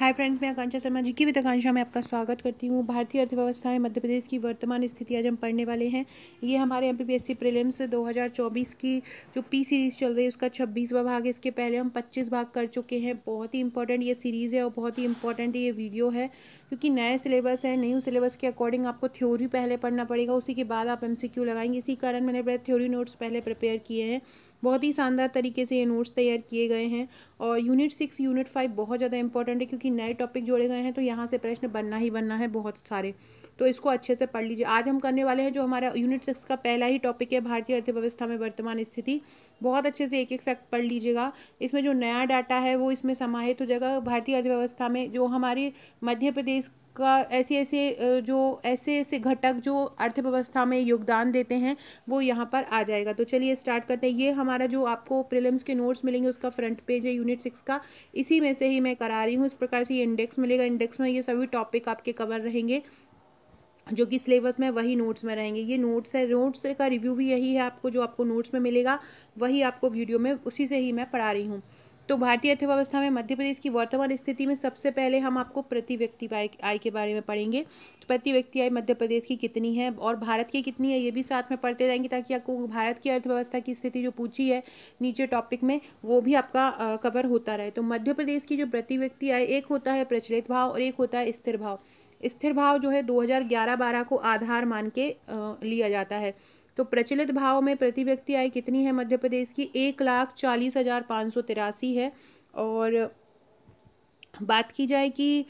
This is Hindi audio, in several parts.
हाय फ्रेंड्स मैं आकांक्षा शर्मा जी की विद आकांक्षा में आपका स्वागत करती हूँ भारतीय अर्थव्यवस्था में मध्य प्रदेश की वर्तमान स्थिति आज हम पढ़ने वाले हैं ये हमारे एम पी प्रीलिम्स 2024 की जो पी सीरीज़ चल रही है उसका छब्बीसवा भाग है इसके पहले हम 25 भाग कर चुके हैं बहुत ही इंपॉर्टेंट ये सीरीज़ है और बहुत ही इंपॉर्टेंट ये वीडियो है क्योंकि नए सिलेबस है न्यू सिलेबस के अकॉर्डिंग आपको थ्योरी पहले पढ़ना पड़ेगा उसी के बाद आप एम लगाएंगे इसी कारण मैंने थ्योरी नोट्स पहले प्रिपेयर किए हैं बहुत ही शानदार तरीके से ये नोट्स तैयार किए गए हैं और यूनिट सिक्स यूनिट फाइव बहुत ज़्यादा इंपॉर्टेंट है क्योंकि नए टॉपिक जोड़े गए हैं तो यहाँ से प्रश्न बनना ही बनना है बहुत सारे तो इसको अच्छे से पढ़ लीजिए आज हम करने वाले हैं जो हमारा यूनिट सिक्स का पहला ही टॉपिक है भारतीय अर्थव्यवस्था में वर्तमान स्थिति बहुत अच्छे से एक एक फैक्ट पढ़ लीजिएगा इसमें जो नया डाटा है वो इसमें समाहित हो जाएगा भारतीय अर्थव्यवस्था में जो हमारे मध्य प्रदेश का ऐसे ऐसे जो ऐसे ऐसे घटक जो अर्थव्यवस्था में योगदान देते हैं वो यहाँ पर आ जाएगा तो चलिए स्टार्ट करते हैं ये हमारा जो आपको प्रिलिम्स के नोट्स मिलेंगे उसका फ्रंट पेज है यूनिट सिक्स का इसी में से ही मैं करा रही हूँ इस प्रकार से ये इंडेक्स मिलेगा इंडेक्स में ये सभी टॉपिक आपके कवर रहेंगे जो कि सिलेबस में वही नोट्स में रहेंगे ये नोट्स है नोट्स का रिव्यू भी यही है आपको जो आपको नोट्स में मिलेगा वही आपको वीडियो में उसी से ही मैं पढ़ा रही हूँ तो भारतीय अर्थव्यवस्था में मध्य प्रदेश की वर्तमान स्थिति में सबसे पहले हम आपको प्रति व्यक्ति आय के बारे में पढ़ेंगे तो प्रति व्यक्ति आय मध्य प्रदेश की कितनी है और भारत की कितनी है ये भी साथ में पढ़ते रहेंगे ताकि आपको भारत की अर्थव्यवस्था की स्थिति जो पूछी है नीचे टॉपिक में वो भी आपका कवर होता रहे तो मध्य प्रदेश की जो प्रति व्यक्ति आय एक होता है प्रचलित भाव और एक होता है स्थिर भाव स्थिर भाव जो है 2011-12 को आधार मान के लिया जाता है तो प्रचलित भाव में प्रति व्यक्ति आय कितनी है मध्य प्रदेश की एक लाख चालीस हज़ार पाँच सौ तिरासी है और बात की जाए कि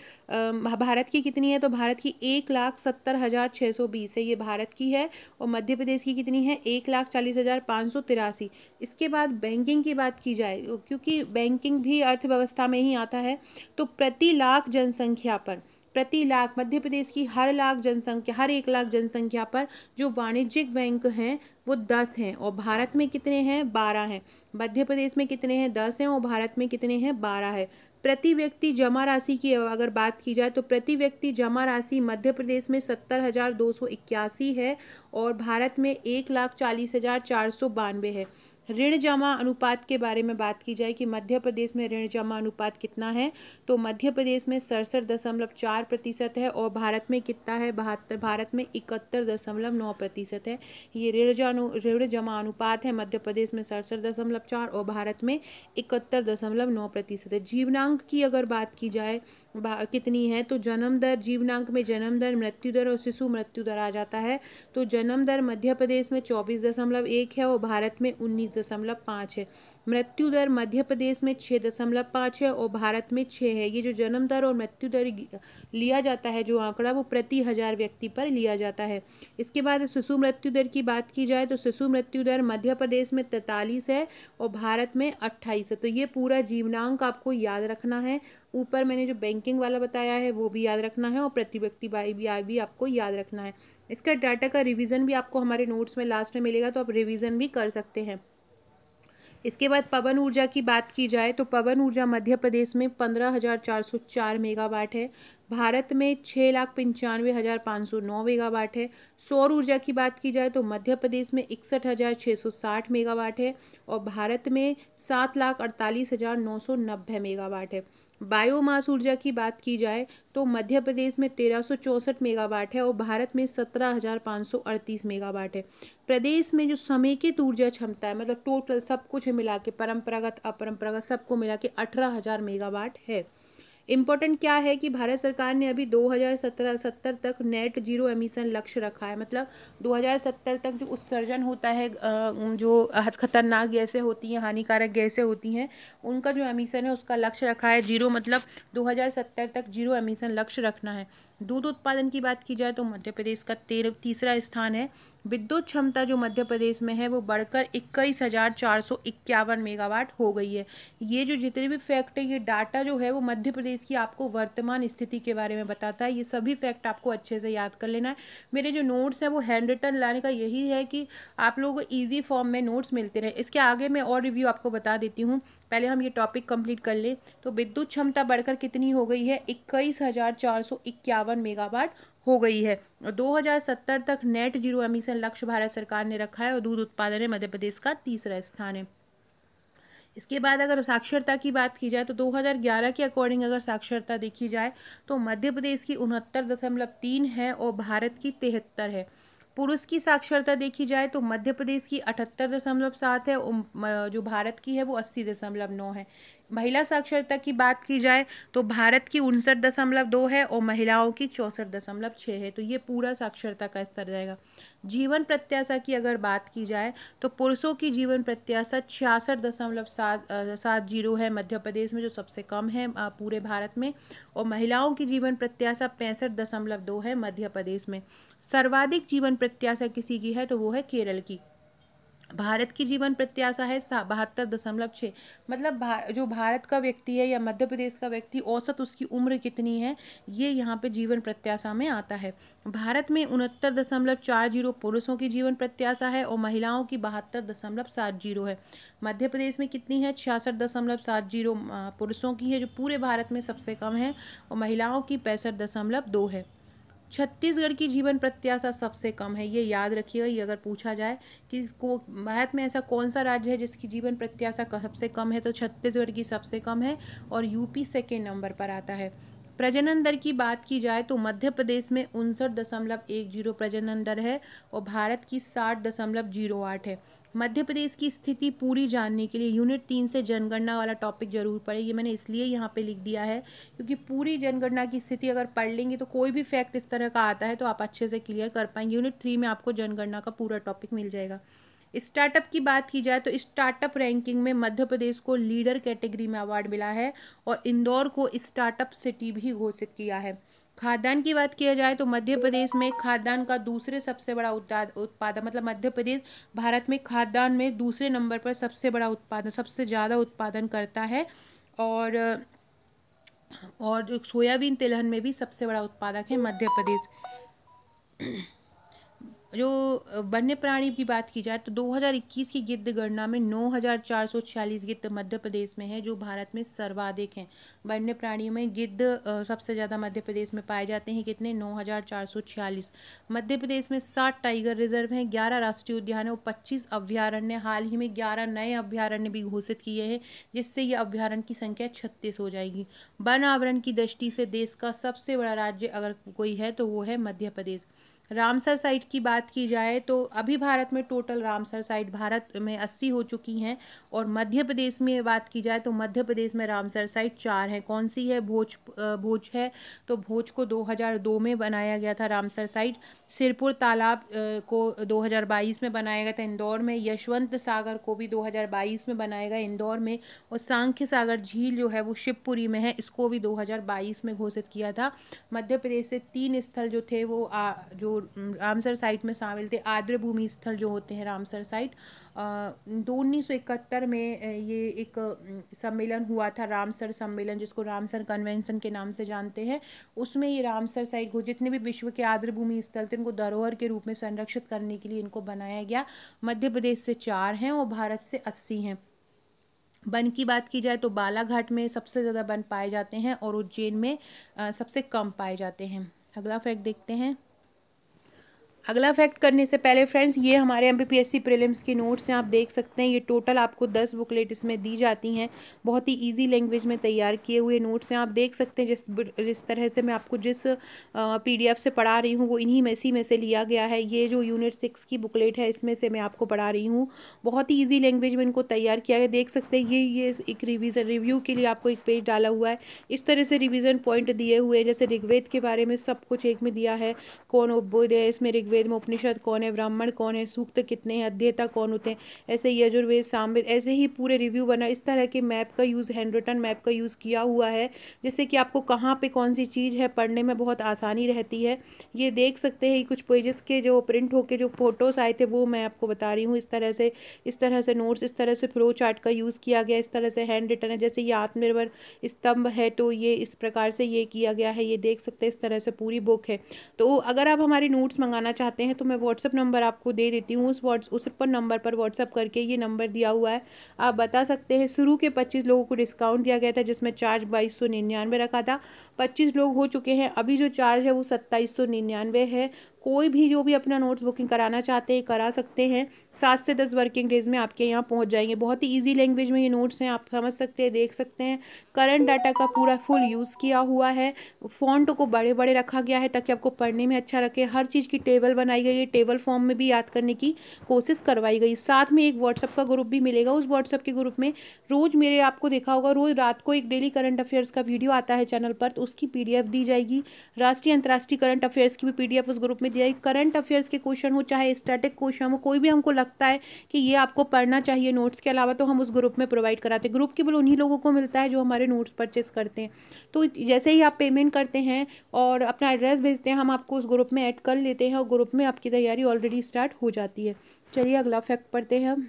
भारत की कितनी है तो भारत की एक लाख सत्तर हज़ार छः सौ बीस है ये भारत की है और मध्य प्रदेश की कितनी है एक लाख चालीस हज़ार पाँच सौ तिरासी इसके बाद बैंकिंग की बात की जाए क्योंकि बैंकिंग भी अर्थव्यवस्था में ही आता है तो प्रति लाख जनसंख्या पर प्रति लाख मध्य प्रदेश की हर लाख जनसंख्या हर एक लाख जनसंख्या पर जो वाणिज्यिक बैंक हैं वो दस हैं और भारत में कितने हैं बारह हैं मध्य प्रदेश में कितने हैं दस हैं और भारत में कितने हैं बारह है प्रति व्यक्ति जमा राशि की अगर बात की जाए तो प्रति व्यक्ति जमा राशि मध्य प्रदेश में सत्तर हज़ार दो सौ इक्यासी है और भारत में एक लाख चालीस हज़ार चार सौ बानवे है ऋण जमा अनुपात के बारे में बात की जाए कि मध्य प्रदेश में ऋण जमा अनुपात कितना है तो मध्य प्रदेश में सड़सठ दशमलव चार प्रतिशत है और भारत में कितना है बहत्तर भारत में इकहत्तर दशमलव नौ प्रतिशत है ये ऋण जानु ऋण जमा अनुपात है मध्य प्रदेश में सड़सठ दशमलव चार और भारत में इकहत्तर दशमलव नौ प्रतिशत है जीवनांक की अगर बात की जाए कितनी है तो जन्म दर जीवनांक में जन्म दर मृत्यु दर और शिशु मृत्यु दर आ जाता है तो जन्म दर मध्य प्रदेश में चौबीस दशमलव एक है और भारत में उन्नीस दशमलव पाँच है मृत्यु दर मध्य प्रदेश में छः दशमलव पाँच है और भारत में छः है ये जो जन्म दर और मृत्यु दर लिया जाता है जो आंकड़ा वो प्रति हज़ार व्यक्ति पर लिया जाता है इसके बाद शिशु मृत्यु दर की बात की जाए तो शिशु मृत्यु दर मध्य प्रदेश में तैतालीस है और भारत में अट्ठाईस है तो ये पूरा जीवनांक आपको याद रखना है ऊपर मैंने जो बैंकिंग वाला बताया है वो भी याद रखना है और प्रति व्यक्ति भी आपको याद रखना है इसका डाटा का रिवीजन भी आपको हमारे नोट्स में लास्ट में मिलेगा तो आप रिवीजन भी कर सकते हैं इसके बाद पवन ऊर्जा की बात की जाए तो पवन ऊर्जा मध्य प्रदेश में पंद्रह हज़ार चार सौ चार मेगावाट है भारत में छः लाख पंचानवे हज़ार पाँच सौ नौ मेगावाट है सौर ऊर्जा की बात की जाए तो मध्य प्रदेश में इकसठ हज़ार छः सौ साठ मेगावाट है और भारत में सात लाख अड़तालीस हज़ार नौ सौ नब्बे मेगावाट है बायोमास ऊर्जा की बात की जाए तो मध्य प्रदेश में तेरह मेगावाट है और भारत में सत्रह मेगावाट है प्रदेश में जो समेकित ऊर्जा क्षमता है मतलब टोटल सब कुछ मिला के परंपरागत अपरंपरागत सबको मिला के अठारह मेगावाट है इम्पोर्टेंट क्या है कि भारत सरकार ने अभी 2017 सत्तर तक नेट जीरो एमिशन लक्ष्य रखा है मतलब 2070 तक जो उत्सर्जन होता है जो खतरनाक गैसें होती हैं हानिकारक गैसें होती हैं उनका जो एमिशन है उसका लक्ष्य रखा है जीरो मतलब 2070 तक जीरो एमिशन लक्ष्य रखना है दूध उत्पादन की बात की जाए तो मध्य प्रदेश का तेरह तीसरा स्थान है विद्युत क्षमता जो मध्य प्रदेश में है वो बढ़कर इक्कीस हज़ार चार सौ इक्यावन मेगावाट हो गई है ये जो जितने भी फैक्ट है ये डाटा जो है वो मध्य प्रदेश की आपको वर्तमान स्थिति के बारे में बताता है ये सभी फैक्ट आपको अच्छे से याद कर लेना है मेरे जो नोट्स हैं वो हैंड रिटर्न लाने का यही है कि आप लोगों को ईजी फॉर्म में नोट्स मिलते रहे इसके आगे मैं और रिव्यू आपको बता देती हूँ पहले हम ये टॉपिक कंप्लीट कर लें तो विद्युत क्षमता बढ़कर कितनी हो गई है इक्कीस हज़ार चार सौ इक्यावन मेगावाट हो गई है और 2070 तक नेट जीरो एमिशन लक्ष्य भारत सरकार ने रखा है और दूध उत्पादन में मध्य प्रदेश का तीसरा स्थान है इसके बाद अगर साक्षरता की बात की जाए तो 2011 के अकॉर्डिंग अगर साक्षरता देखी जाए तो मध्य प्रदेश की उनहत्तर दशमलव तीन है और भारत की तिहत्तर है पुरुष की साक्षरता देखी जाए तो मध्य प्रदेश की अठहत्तर दशमलव सात है जो भारत की है वो अस्सी दशमलव नौ है महिला साक्षरता की बात की जाए तो भारत की उनसठ दशमलव दो है और महिलाओं की चौंसठ दशमलव छः है तो ये पूरा साक्षरता का स्तर जाएगा जीवन प्रत्याशा की अगर बात की जाए तो पुरुषों की जीवन प्रत्याशा छियासठ दशमलव सात सात जीरो है मध्य प्रदेश में जो सबसे कम है पूरे भारत में और महिलाओं की जीवन प्रत्याशा पैंसठ दशमलव दो है मध्य प्रदेश में सर्वाधिक जीवन प्रत्याशा किसी की है तो वो है केरल की भारत की जीवन प्रत्याशा है बहत्तर दशमलव छः मतलब भा जो भारत का व्यक्ति है या मध्य प्रदेश का व्यक्ति औसत उसकी उम्र कितनी है ये यहाँ पे जीवन प्रत्याशा में आता है भारत में उनहत्तर दशमलव चार जीरो पुरुषों की जीवन प्रत्याशा है और महिलाओं की बहत्तर दशमलव सात जीरो है मध्य प्रदेश में कितनी है छियासठ दशमलव सात जीरो पुरुषों की है जो पूरे भारत में सबसे कम है और महिलाओं की पैंसठ दशमलव दो है छत्तीसगढ़ की जीवन प्रत्याशा सबसे कम है ये याद रखिएगा ये अगर पूछा जाए कि को भारत में ऐसा कौन सा राज्य है जिसकी जीवन प्रत्याशा सबसे कम है तो छत्तीसगढ़ की सबसे कम है और यूपी सेकेंड नंबर पर आता है प्रजनन दर की बात की जाए तो मध्य प्रदेश में उनसठ दशमलव एक जीरो प्रजनन दर है और भारत की साठ दशमलव जीरो आठ है मध्य प्रदेश की स्थिति पूरी जानने के लिए यूनिट तीन से जनगणना वाला टॉपिक जरूर पढ़े ये मैंने इसलिए यहाँ पे लिख दिया है क्योंकि पूरी जनगणना की स्थिति अगर पढ़ लेंगे तो कोई भी फैक्ट इस तरह का आता है तो आप अच्छे से क्लियर कर पाएंगे यूनिट थ्री में आपको जनगणना का पूरा टॉपिक मिल जाएगा स्टार्टअप की बात की जाए तो स्टार्टअप रैंकिंग में मध्य प्रदेश को लीडर कैटेगरी में अवार्ड मिला है और इंदौर को स्टार्टअप सिटी भी घोषित किया है खाद्यान्न की बात किया जाए तो मध्य प्रदेश में खाद्यान्न का दूसरे सबसे बड़ा उत्पाद उत्पादन मतलब मध्य प्रदेश भारत में खाद्यान्न में दूसरे नंबर पर सबसे बड़ा उत्पादन सबसे ज़्यादा उत्पादन करता है और और सोयाबीन तिलहन में भी सबसे बड़ा उत्पादक है मध्य प्रदेश जो वन्य प्राणी की बात की जाए तो 2021 की गिद्ध गणना में 9,446 गिद्ध मध्य प्रदेश में है जो भारत में सर्वाधिक हैं वन्य प्राणियों में गिद्ध सबसे ज़्यादा मध्य प्रदेश में पाए जाते हैं कितने 9,446 मध्य प्रदेश में सात टाइगर रिजर्व हैं ग्यारह राष्ट्रीय उद्यान है और पच्चीस अभ्यारण्य हाल ही में ग्यारह नए अभ्यारण्य भी घोषित किए हैं जिससे ये अभ्यारण्य की संख्या छत्तीस हो जाएगी वन आवरण की दृष्टि से देश का सबसे बड़ा राज्य अगर कोई है तो वो है मध्य प्रदेश रामसर साइट की बात की जाए तो अभी भारत में टोटल रामसर साइट भारत में अस्सी हो चुकी हैं और मध्य प्रदेश में बात की जाए तो मध्य प्रदेश में रामसर साइट चार हैं कौन सी है भोज भोज है तो भोज को 2002 में बनाया गया था रामसर साइट सिरपुर तालाब को 2022 में बनाया गया था इंदौर में यशवंत सागर को भी 2022 में बनाया गया इंदौर में और सांख्य सागर झील जो है वो शिवपुरी में है इसको भी 2022 में घोषित किया था मध्य प्रदेश से तीन स्थल जो थे वो आ, जो रामसर साइट में शामिल थे आर्द्र भूमि स्थल जो होते हैं रामसर साइट दो उन्नीस सौ इकहत्तर में ये एक सम्मेलन हुआ था रामसर सम्मेलन जिसको रामसर कन्वेंशन के नाम से जानते हैं उसमें ये रामसर साइट को जितने भी विश्व के आर्द्र भूमि स्थल थे उनको धरोहर के रूप में संरक्षित करने के लिए इनको बनाया गया मध्य प्रदेश से चार हैं और भारत से अस्सी हैं वन की बात की जाए तो बालाघाट में सबसे ज़्यादा वन पाए जाते हैं और उज्जैन में सबसे कम पाए जाते हैं अगला फैक्ट देखते हैं अगला फैक्ट करने से पहले फ्रेंड्स ये हमारे एम बी प्रीलिम्स के नोट्स हैं आप देख सकते हैं ये टोटल आपको दस बुकलेट इसमें दी जाती हैं बहुत ही इजी लैंग्वेज में तैयार किए हुए नोट्स हैं आप देख सकते हैं जिस जिस तरह से मैं आपको जिस पीडीएफ से पढ़ा रही हूँ वो इन्हीं में सी में से लिया गया है ये जो यूनिट सिक्स की बुकलेट है इसमें से मैं आपको पढ़ा रही हूँ बहुत ही ईजी लैंग्वेज में इनको तैयार किया गया देख सकते हैं ये ये एक रिविज़न रिव्यू के लिए आपको एक पेज डाला हुआ है इस तरह से रिविज़न पॉइंट दिए हुए हैं जैसे ऋग्वेद के बारे में सब कुछ एक में दिया है कौन है इसमें ऋग्वेद ऋग्वेद में उपनिषद कौन है ब्राह्मण कौन है सूक्त कितने हैं अध्येता कौन होते हैं ऐसे यजुर्वेद सामवेद ऐसे ही पूरे रिव्यू बना इस तरह के मैप का यूज़ हैंड रिटन मैप का यूज़ किया हुआ है जिससे कि आपको कहाँ पर कौन सी चीज़ है पढ़ने में बहुत आसानी रहती है ये देख सकते हैं कुछ पेजेस के जो प्रिंट होके जो फोटोज़ आए थे वो मैं आपको बता रही हूँ इस तरह से इस तरह से नोट्स इस तरह से फ्लो चार्ट का यूज़ किया गया इस तरह से हैंड रिटन है जैसे ये आत्मनिर्भर स्तंभ है तो ये इस प्रकार से ये किया गया है ये देख सकते हैं इस तरह से पूरी बुक है तो अगर आप हमारे नोट्स मंगाना चाहते हैं तो मैं व्हाट्सअप नंबर आपको दे देती हूँ उस व्हाट्स उस पर नंबर पर व्हाट्सअप करके ये नंबर दिया हुआ है आप बता सकते हैं शुरू के पच्चीस लोगों को डिस्काउंट दिया गया था जिसमें चार्ज बाईस सौ निन्यानवे रखा था पच्चीस लोग हो चुके हैं अभी जो चार्ज है वो सत्ताईस सौ निन्यानवे है कोई भी जो भी अपना नोट्स बुकिंग कराना चाहते हैं करा सकते हैं सात से दस वर्किंग डेज़ में आपके यहाँ पहुँच जाएंगे बहुत ही ईजी लैंग्वेज में ये नोट्स हैं आप समझ सकते हैं देख सकते हैं करंट डाटा का पूरा फुल यूज़ किया हुआ है फॉन्ट को बड़े बड़े रखा गया है ताकि आपको पढ़ने में अच्छा रखे हर चीज़ की टेबल बनाई गई है टेबल फॉर्म में भी याद करने की कोशिश करवाई गई साथ में एक व्हाट्सअप का ग्रुप भी मिलेगा उस व्हाट्सअप के ग्रुप में रोज़ मेरे आपको देखा होगा रोज़ रात को एक डेली करंट अफेयर्स का वीडियो आता है चैनल पर तो उसकी पी दी जाएगी राष्ट्रीय अंतर्राष्ट्रीय करंट अफेयर्स की भी पी उस ग्रुप में में दिया करंट अफेयर्स के क्वेश्चन हो चाहे स्टैटिक क्वेश्चन हो कोई भी हमको लगता है कि ये आपको पढ़ना चाहिए नोट्स के अलावा तो हम उस ग्रुप में प्रोवाइड कराते हैं ग्रुप केवल उन्हीं लोगों को मिलता है जो हमारे नोट्स परचेस करते हैं तो जैसे ही आप पेमेंट करते हैं और अपना एड्रेस भेजते हैं हम आपको उस ग्रुप में ऐड कर लेते हैं और ग्रुप में आपकी तैयारी ऑलरेडी स्टार्ट हो जाती है चलिए अगला फैक्ट पढ़ते हैं हम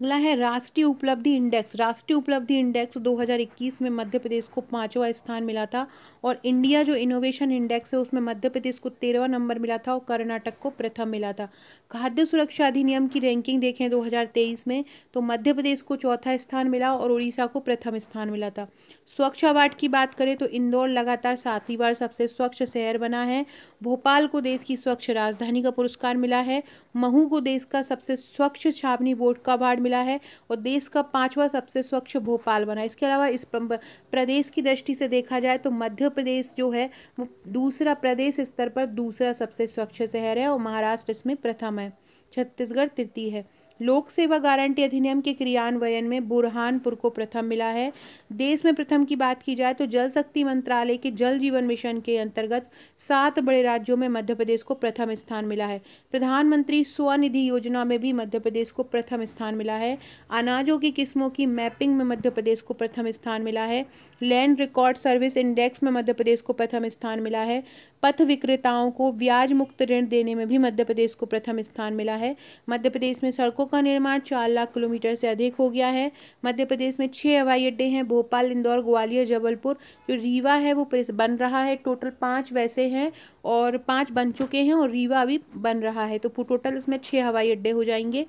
अगला है राष्ट्रीय उपलब्धि इंडेक्स राष्ट्रीय उपलब्धि इंडेक्स 2021 में मध्य प्रदेश को पाँचवा स्थान मिला था और इंडिया जो इनोवेशन इंडेक्स है उसमें मध्य प्रदेश को तेरहवा नंबर मिला था और कर्नाटक को प्रथम मिला था खाद्य सुरक्षा अधिनियम की रैंकिंग देखें 2023 में तो मध्य प्रदेश को चौथा स्थान मिला और उड़ीसा को प्रथम स्थान मिला था स्वच्छ अवार्ड की बात करें तो इंदौर लगातार सातवीं बार सबसे स्वच्छ शहर बना है भोपाल को देश की स्वच्छ राजधानी का पुरस्कार मिला है महू को देश का सबसे स्वच्छ छावनी बोर्ड का अवार्ड मिला है और देश का पांचवा सबसे स्वच्छ भोपाल बना इसके अलावा इस प्रदेश की दृष्टि से देखा जाए तो मध्य प्रदेश जो है वो दूसरा प्रदेश स्तर पर दूसरा सबसे स्वच्छ शहर है और महाराष्ट्र इसमें प्रथम है छत्तीसगढ़ तृतीय है लोक सेवा गारंटी अधिनियम के क्रियान्वयन में बुरहानपुर को प्रथम मिला है देश में प्रथम की बात की जाए तो जल शक्ति मंत्रालय के जल जीवन मिशन के अंतर्गत सात बड़े राज्यों में मध्य प्रदेश को प्रथम स्थान मिला है प्रधानमंत्री स्वनिधि योजना में भी मध्य प्रदेश को प्रथम स्थान मिला है अनाजों की किस्मों की मैपिंग में मध्य प्रदेश को प्रथम स्थान मिला है लैंड रिकॉर्ड सर्विस इंडेक्स में मध्य प्रदेश को प्रथम स्थान मिला है पथ विक्रेताओं को ब्याज मुक्त ऋण देने में भी मध्य प्रदेश को प्रथम स्थान मिला है मध्य प्रदेश में सड़कों का निर्माण चार लाख किलोमीटर से अधिक हो गया है मध्य प्रदेश में छह हवाई अड्डे हैं भोपाल इंदौर ग्वालियर जबलपुर जो रीवा है वो बन रहा है टोटल पाँच वैसे हैं और पाँच बन चुके हैं और रीवा अभी बन रहा है तो टोटल उसमें छः हवाई अड्डे हो जाएंगे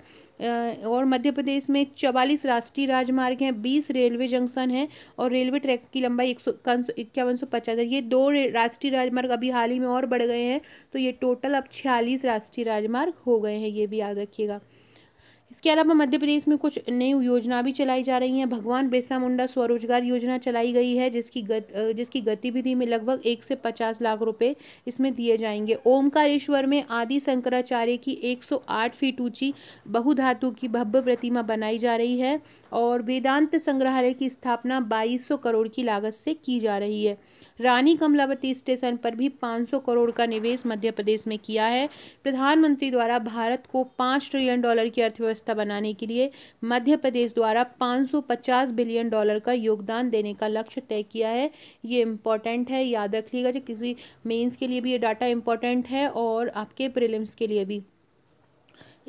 और मध्य प्रदेश में चवालीस राष्ट्रीय राजमार्ग हैं बीस रेलवे जंक्शन हैं और रेलवे ट्रैक की लंबाई एक सौ इक्यावन सौ पचास ये दो राष्ट्रीय राजमार्ग अभी हाल ही में और बढ़ गए हैं तो ये टोटल अब छियालीस राष्ट्रीय राजमार्ग हो गए हैं ये भी याद रखिएगा इसके अलावा मध्य प्रदेश में कुछ नई योजना भी चलाई जा रही हैं भगवान बिरसा मुंडा स्वरोजगार योजना चलाई गई है जिसकी गत जिसकी गतिविधि में लगभग एक से पचास लाख रुपए इसमें दिए जाएंगे ओमकारेश्वर में आदि शंकराचार्य की 108 फीट ऊंची बहुधातु की भव्य प्रतिमा बनाई जा रही है और वेदांत संग्रहालय की स्थापना बाईस करोड़ की लागत से की जा रही है रानी कमलावती स्टेशन पर भी 500 करोड़ का निवेश मध्य प्रदेश में किया है प्रधानमंत्री द्वारा भारत को पाँच ट्रिलियन डॉलर की अर्थव्यवस्था बनाने के लिए मध्य प्रदेश द्वारा 550 बिलियन डॉलर का योगदान देने का लक्ष्य तय किया है ये इम्पॉर्टेंट है याद रख लीजिएगा जो किसी मेंस के लिए भी ये डाटा इम्पॉर्टेंट है और आपके प्रिलिम्स के लिए भी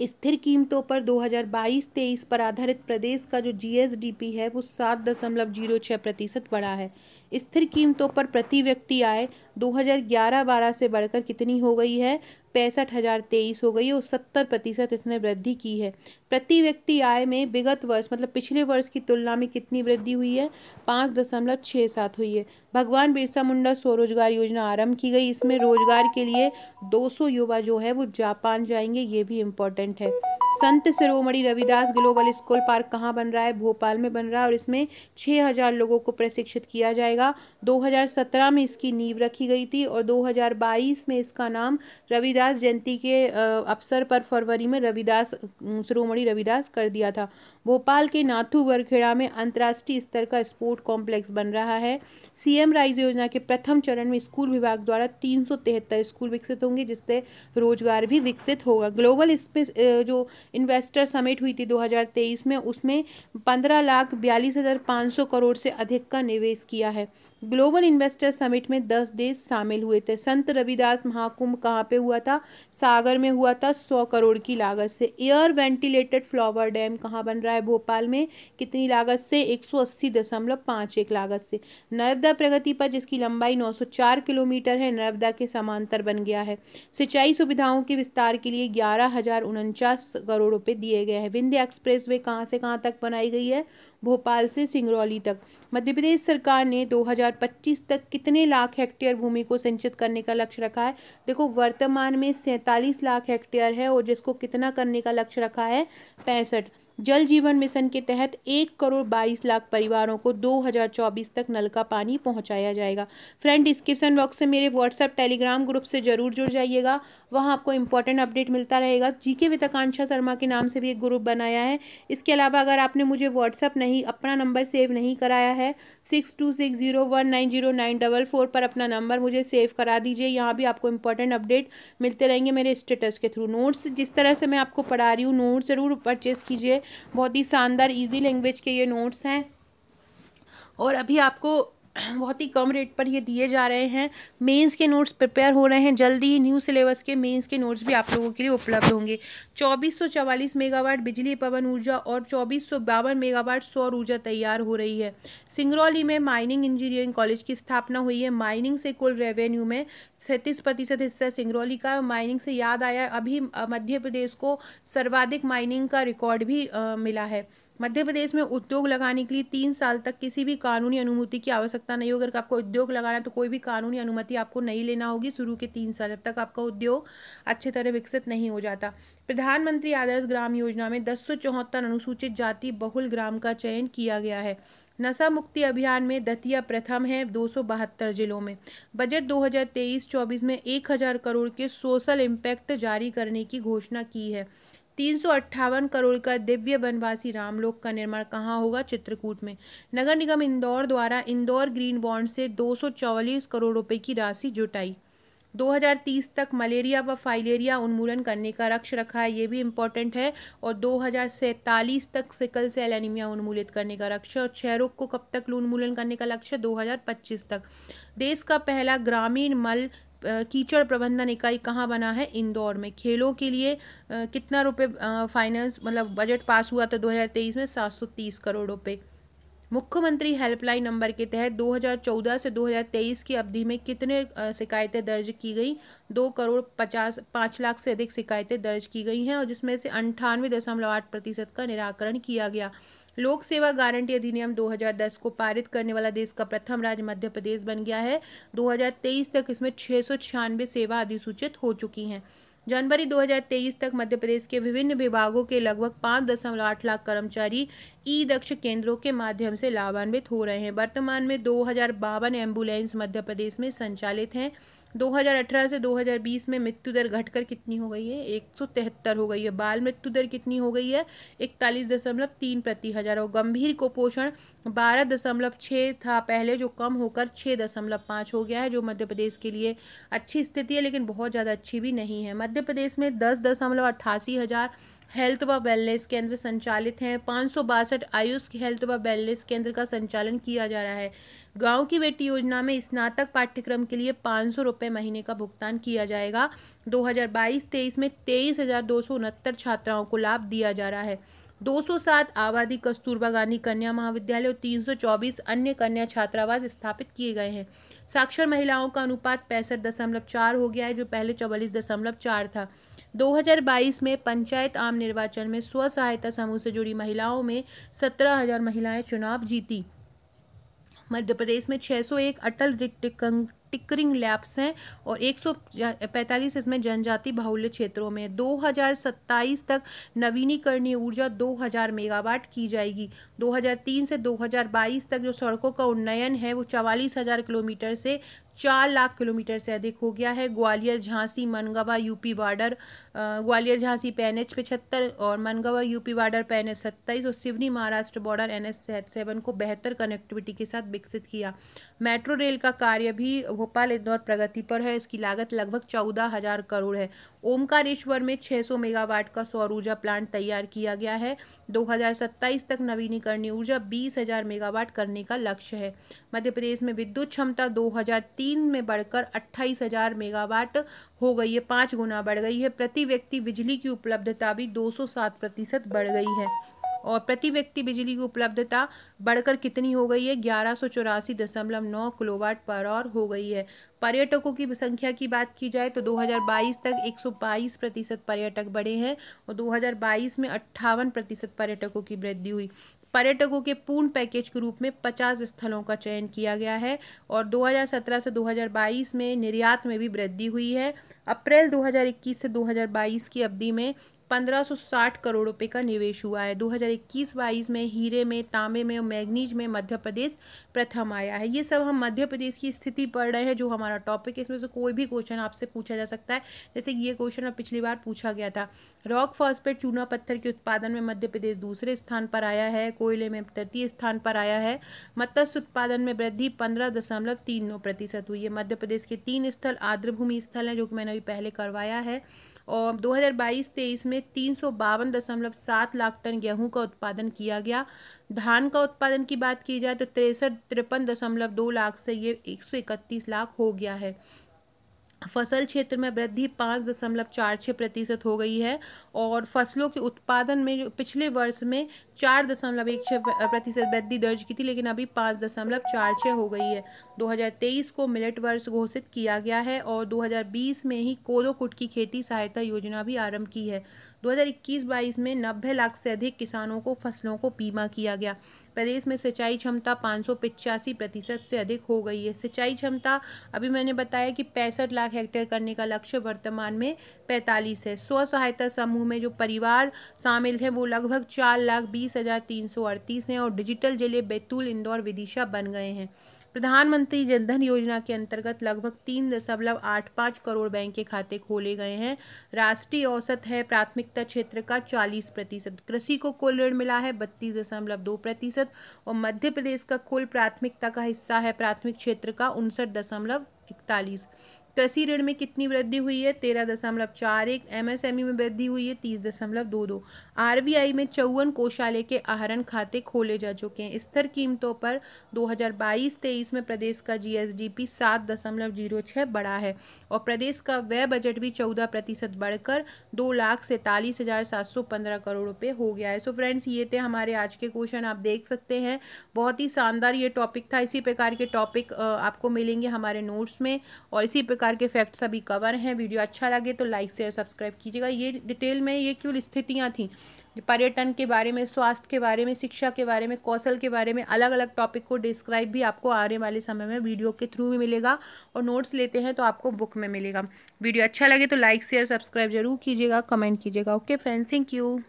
स्थिर कीमतों पर 2022-23 पर आधारित प्रदेश का जो जीएसडीपी है वो सात दशमलव जीरो छः प्रतिशत बढ़ा है स्थिर कीमतों पर प्रति व्यक्ति आय 2011-12 से बढ़कर कितनी हो गई है पैंसठ हज़ार तेईस हो गई है और सत्तर प्रतिशत इसने वृद्धि की है प्रति व्यक्ति आय में विगत वर्ष मतलब पिछले वर्ष की तुलना में कितनी वृद्धि हुई है पाँच दशमलव छः सात हुई है भगवान बिरसा मुंडा स्वरोजगार योजना आरंभ की गई इसमें रोजगार के लिए 200 युवा जो है वो जापान जाएंगे ये भी इम्पोर्टेंट है Sant Shiromani Ravidas global school park कहाँ बन रहा है भोपाल में बन रहा है और इसमें छः लोगों को प्रशिक्षित किया जाएगा जाएगा 2017 में इसकी नींव रखी गई थी और 2022 में इसका नाम रविदास जयंती के अवसर पर फरवरी में रविदास श्रोमणी रविदास कर दिया था भोपाल के नाथू बरखेड़ा में अंतर्राष्ट्रीय स्तर का स्पोर्ट कॉम्प्लेक्स बन रहा है सीएम राइज योजना के प्रथम चरण में स्कूल विभाग द्वारा तीन स्कूल विकसित होंगे जिससे रोजगार भी विकसित होगा ग्लोबल स्पेस जो इन्वेस्टर समिट हुई थी 2023 में उसमें पंद्रह लाख बयालीस हज़ार पाँच सौ करोड़ से अधिक का निवेश किया है ग्लोबल इन्वेस्टर समिट में दस देश शामिल हुए थे संत रविदास महाकुंभ कहाँ पे हुआ था सागर में हुआ था सौ करोड़ की लागत से एयर वेंटिलेटेड फ्लावर डैम कहाँ बन रहा है भोपाल में कितनी लागत से एक सौ अस्सी दशमलव पाँच एक लागत से नर्मदा प्रगति पर जिसकी लंबाई नौ सौ चार किलोमीटर है नर्मदा के समांतर बन गया है सिंचाई सुविधाओं के विस्तार के लिए ग्यारह करोड़ रुपये दिए गए हैं विंध्य एक्सप्रेस वे कहाँ से कहाँ तक बनाई गई है भोपाल से सिंगरौली तक मध्य प्रदेश सरकार ने 2025 तक कितने लाख हेक्टेयर भूमि को सिंचित करने का लक्ष्य रखा है देखो वर्तमान में सैंतालीस लाख हेक्टेयर है और जिसको कितना करने का लक्ष्य रखा है पैंसठ जल जीवन मिशन के तहत एक करोड़ बाईस लाख परिवारों को 2024 तक नल का पानी पहुंचाया जाएगा फ्रेंड डिस्क्रिप्शन बॉक्स से मेरे व्हाट्सएप टेलीग्राम ग्रुप से जरूर जुड़ जाइएगा वहां आपको इंपॉर्टेंट अपडेट मिलता रहेगा जीके के आकांक्षा शर्मा के नाम से भी एक ग्रुप बनाया है इसके अलावा अगर आपने मुझे व्हाट्सअप नहीं अपना नंबर सेव नहीं कराया है six two six zero one nine zero nine double four पर अपना नंबर मुझे सेव करा दीजिए यहाँ भी आपको इंपॉर्टेंट अपडेट मिलते रहेंगे मेरे स्टेटस के थ्रू नोट्स जिस तरह से मैं आपको पढ़ा रही हूँ नोट्स ज़रूर परचेज़ कीजिए बहुत ही शानदार इजी लैंग्वेज के ये नोट्स हैं और अभी आपको बहुत ही कम रेट पर ये दिए जा रहे हैं मेंस के नोट्स प्रिपेयर हो रहे हैं जल्दी ही न्यू सिलेबस के मेंस के नोट्स भी आप लोगों के लिए उपलब्ध होंगे चौबीस मेगावाट बिजली पवन ऊर्जा और चौबीस मेगावाट सौर ऊर्जा तैयार हो रही है सिंगरौली में माइनिंग इंजीनियरिंग कॉलेज की स्थापना हुई है माइनिंग से कुल रेवेन्यू में सैंतीस प्रतिशत हिस्सा सिंगरौली का माइनिंग से याद आया अभी मध्य प्रदेश को सर्वाधिक माइनिंग का रिकॉर्ड भी आ, मिला है मध्य प्रदेश में उद्योग लगाने के लिए तीन साल तक किसी भी कानूनी अनुमति की आवश्यकता नहीं होगी अगर आपको उद्योग लगाना है तो कोई भी कानूनी अनुमति आपको नहीं लेना होगी शुरू के तीन साल जब तक आपका उद्योग अच्छी तरह विकसित नहीं हो जाता प्रधानमंत्री आदर्श ग्राम योजना में दस अनुसूचित जाति बहुल ग्राम का चयन किया गया है नशा मुक्ति अभियान में दतिया प्रथम है दो जिलों में बजट 2023-24 में 1000 करोड़ के सोशल इम्पैक्ट जारी करने की घोषणा की है तीन करोड़ का दिव्य वनवासी रामलोक का निर्माण कहाँ होगा चित्रकूट में नगर निगम इंदौर द्वारा इंदौर ग्रीन बॉन्ड से दो करोड़ रुपए की राशि जुटाई 2030 तक मलेरिया व फाइलेरिया उन्मूलन करने का लक्ष्य रखा है ये भी इम्पोर्टेंट है और दो तक सिकल सेल एनीमिया उन्मूलित करने का लक्ष्य और क्षय रोग को कब तक उन्मूलन करने का लक्ष्य 2025 तक देश का पहला ग्रामीण मल कीचड़ प्रबंधन इकाई कहाँ बना है इंदौर में खेलों के लिए कितना रुपए फाइनेंस मतलब बजट पास हुआ था 2023 में 730 करोड़ रुपए मुख्यमंत्री हेल्पलाइन नंबर के तहत 2014 से 2023 की अवधि में कितने शिकायतें दर्ज की गई दो करोड़ पचास पाँच लाख से अधिक शिकायतें दर्ज की गई हैं और जिसमें से अंठानवे दशमलव आठ प्रतिशत का निराकरण किया गया लोक सेवा गारंटी अधिनियम 2010 को पारित करने वाला देश का प्रथम राज्य मध्य प्रदेश बन गया है 2023 तक इसमें छः सेवा अधिसूचित हो चुकी हैं जनवरी 2023 तक मध्य प्रदेश के विभिन्न विभागों के लगभग पाँच दशमलव आठ लाख कर्मचारी ई दक्ष केंद्रों के माध्यम से लाभान्वित हो रहे हैं वर्तमान में दो हज़ार बावन एम्बुलेंस मध्य प्रदेश में संचालित हैं 2018 से 2020 में मृत्यु दर घटकर कितनी हो गई है एक हो गई है बाल मृत्यु दर कितनी हो गई है इकतालीस दशमलव तीन प्रति हजार और गंभीर कुपोषण बारह दशमलव छः था पहले जो कम होकर छः दशमलव पाँच हो गया है जो मध्य प्रदेश के लिए अच्छी स्थिति है लेकिन बहुत ज़्यादा अच्छी भी नहीं है मध्य प्रदेश में दस दशमलव अट्ठासी हज़ार हेल्थ व वेलनेस केंद्र संचालित हैं पाँच सौ बासठ आयुष हेल्थ व वेलनेस केंद्र का संचालन किया जा रहा है गांव की बेटी योजना में स्नातक पाठ्यक्रम के लिए पाँच सौ रुपये महीने का भुगतान किया जाएगा 2022-23 में तेईस हज़ार दो सौ उनहत्तर छात्राओं को लाभ दिया जा रहा है 207 आबादी कस्तूरबा गांधी कन्या महाविद्यालय और 324 अन्य कन्या छात्रावास स्थापित किए गए हैं साक्षर महिलाओं का अनुपात पैंसठ दशमलव चार हो गया है जो पहले चौवालीस दशमलव चार था 2022 में पंचायत आम निर्वाचन में स्व सहायता समूह से जुड़ी महिलाओं में 17,000 महिलाएं चुनाव जीती मध्य प्रदेश में 601 अटल टिकरिंग लैब्स हैं और 145 इसमें जनजाति बाहुल्य क्षेत्रों में 2027 तक नवीनीकरणीय ऊर्जा 2000 मेगावाट की जाएगी 2003 से 2022 तक जो सड़कों का उन्नयन है वो चवालीस हज़ार किलोमीटर से चार लाख किलोमीटर से अधिक हो गया है ग्वालियर झांसी मनगवा यूपी बॉर्डर ग्वालियर झांसी पे एन एच पिछहत्तर और मनगवा यूपी बॉर्डर पे एन एच सत्ताईस और Seoni Maharashtra border N H seven को बेहतर कनेक्टिविटी के साथ विकसित किया मेट्रो रेल का कार्य भी भोपाल इंदौर प्रगति पर है इसकी लागत लगभग चौदह हज़ार करोड़ है ओमकारेश्वर में सौ मेगावाट का सौर ऊर्जा प्लांट तैयार किया गया है दो हजार सत्ताईस तक नवीनीकरणीय ऊर्जा बीस हज़ार मेगावाट करने का लक्ष्य है मध्य प्रदेश में विद्युत क्षमता दो हज़ार तीन तीन में बढ़कर अट्ठाईस हजार मेगावाट हो गई है पाँच गुना बढ़ गई है प्रति व्यक्ति बिजली की उपलब्धता भी 207 प्रतिशत बढ़ गई है और प्रति व्यक्ति बिजली की उपलब्धता बढ़कर कितनी हो गई है ग्यारह सौ चौरासी दशमलव नौ किलोवाट पर और हो गई है पर्यटकों की संख्या की बात की जाए तो 2022 तक 122 प्रतिशत पर्यटक बढ़े हैं और 2022 में अट्ठावन प्रतिशत पर्यटकों की वृद्धि हुई पर्यटकों के पूर्ण पैकेज के रूप में 50 स्थलों का चयन किया गया है और 2017 से 2022 में निर्यात में भी वृद्धि हुई है अप्रैल 2021 से 2022 की अवधि में 1560 करोड़ रुपए का निवेश हुआ है 2021 हजार में हीरे में तांबे में और मैग्नीज में मध्य प्रदेश प्रथम आया है ये सब हम मध्य प्रदेश की स्थिति पढ़ रहे हैं जो हमारा टॉपिक है इसमें से कोई भी क्वेश्चन आपसे पूछा जा सकता है जैसे ये क्वेश्चन अब पिछली बार पूछा गया था रॉक फॉस्पेट चूना पत्थर के उत्पादन में मध्य प्रदेश दूसरे स्थान पर आया है कोयले में तृतीय स्थान पर आया है मत्स्य उत्पादन में वृद्धि पंद्रह दशमलव तीन नौ प्रतिशत हुई है मध्य प्रदेश के तीन स्थल आर्द्रभूमि स्थल हैं जो कि मैंने अभी पहले करवाया है और 2022-23 में तीन दशमलव सात लाख टन गेहूं का उत्पादन किया गया धान का उत्पादन की बात की जाए तो तिरसठ तिरपन दशमलव दो लाख से ये एक लाख हो गया है फसल क्षेत्र में वृद्धि पाँच दशमलव चार छः प्रतिशत हो गई है और फसलों के उत्पादन में जो पिछले वर्ष में चार दशमलव एक छः प्रतिशत वृद्धि दर्ज की थी लेकिन अभी पाँच दशमलव चार छः हो गई है 2023 को मिलट वर्ष घोषित किया गया है और 2020 में ही कोदो कुट की खेती सहायता योजना भी आरंभ की है 2021-22 में नब्बे लाख से अधिक किसानों को फसलों को बीमा किया गया प्रदेश में सिंचाई क्षमता पाँच प्रतिशत से अधिक हो गई है सिंचाई क्षमता अभी मैंने बताया कि पैंसठ लाख लाख हेक्टेयर करने का लक्ष्य वर्तमान में पैंतालीस है स्व सहायता समूह में जो परिवार शामिल हैं वो लगभग चार लाख बीस हज़ार तीन सौ अड़तीस हैं और डिजिटल जिले बैतूल इंदौर विदिशा बन गए हैं प्रधानमंत्री जनधन योजना के अंतर्गत लगभग तीन दशमलव आठ पाँच करोड़ बैंक के खाते खोले गए हैं राष्ट्रीय औसत है प्राथमिकता क्षेत्र का चालीस प्रतिशत कृषि को कुल ऋण मिला है बत्तीस दशमलव दो प्रतिशत और मध्य प्रदेश का कुल प्राथमिकता का हिस्सा है प्राथमिक क्षेत्र का उनसठ दशमलव इकतालीस कृषि ऋण में कितनी वृद्धि हुई है तेरह दशमलव चार एक एमएसएमई e में वृद्धि हुई है तीस दशमलव दो दो आई में चौवन कोषालय के आहरण खाते खोले जा चुके हैं स्थिर कीमतों पर 2022-23 में प्रदेश का जीएसडीपी सात दशमलव जीरो छः बढ़ा है और प्रदेश का व्यय बजट भी चौदह प्रतिशत बढ़कर दो लाख सैंतालीस हज़ार सात सौ पंद्रह करोड़ रुपये हो गया है सो फ्रेंड्स ये थे हमारे आज के क्वेश्चन आप देख सकते हैं बहुत ही शानदार ये टॉपिक था इसी प्रकार के टॉपिक आपको मिलेंगे हमारे नोट्स में और इसी प्रकार प्रकार के फैक्ट्स अभी कवर हैं वीडियो अच्छा लगे तो लाइक शेयर सब्सक्राइब कीजिएगा ये डिटेल में ये केवल स्थितियाँ थी पर्यटन के बारे में स्वास्थ्य के बारे में शिक्षा के बारे में कौशल के बारे में अलग अलग टॉपिक को डिस्क्राइब भी आपको आने वाले समय में वीडियो के थ्रू भी मिलेगा और नोट्स लेते हैं तो आपको बुक में मिलेगा वीडियो अच्छा लगे तो लाइक शेयर सब्सक्राइब जरूर कीजिएगा कमेंट कीजिएगा ओके फ्रेंड्स थैंक यू